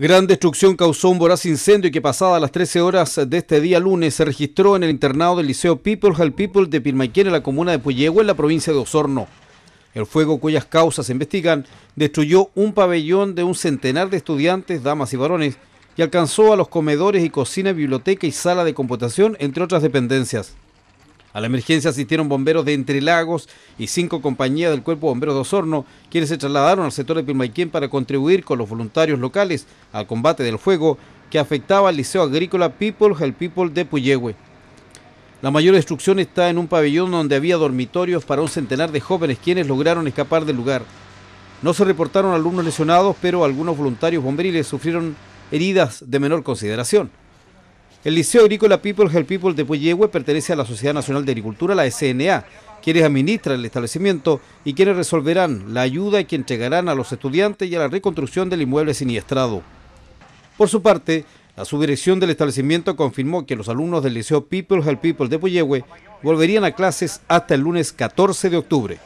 Gran destrucción causó un voraz incendio que pasada las 13 horas de este día lunes se registró en el internado del Liceo People Hall People de Pirmaiquén en la comuna de Puyehue en la provincia de Osorno. El fuego, cuyas causas se investigan, destruyó un pabellón de un centenar de estudiantes, damas y varones, y alcanzó a los comedores y cocina, biblioteca y sala de computación, entre otras dependencias. A la emergencia asistieron bomberos de Entre Lagos y cinco compañías del Cuerpo Bombero de Osorno, quienes se trasladaron al sector de Pilmaiquén para contribuir con los voluntarios locales al combate del fuego que afectaba al Liceo Agrícola People Help People de Puyehue. La mayor destrucción está en un pabellón donde había dormitorios para un centenar de jóvenes quienes lograron escapar del lugar. No se reportaron alumnos lesionados, pero algunos voluntarios bomberiles sufrieron heridas de menor consideración. El Liceo Agrícola People Help People de Puyehue pertenece a la Sociedad Nacional de Agricultura, la SNA, quienes administran el establecimiento y quienes resolverán la ayuda que entregarán a los estudiantes y a la reconstrucción del inmueble siniestrado. Por su parte, la subdirección del establecimiento confirmó que los alumnos del Liceo People Help People de Puyehue volverían a clases hasta el lunes 14 de octubre.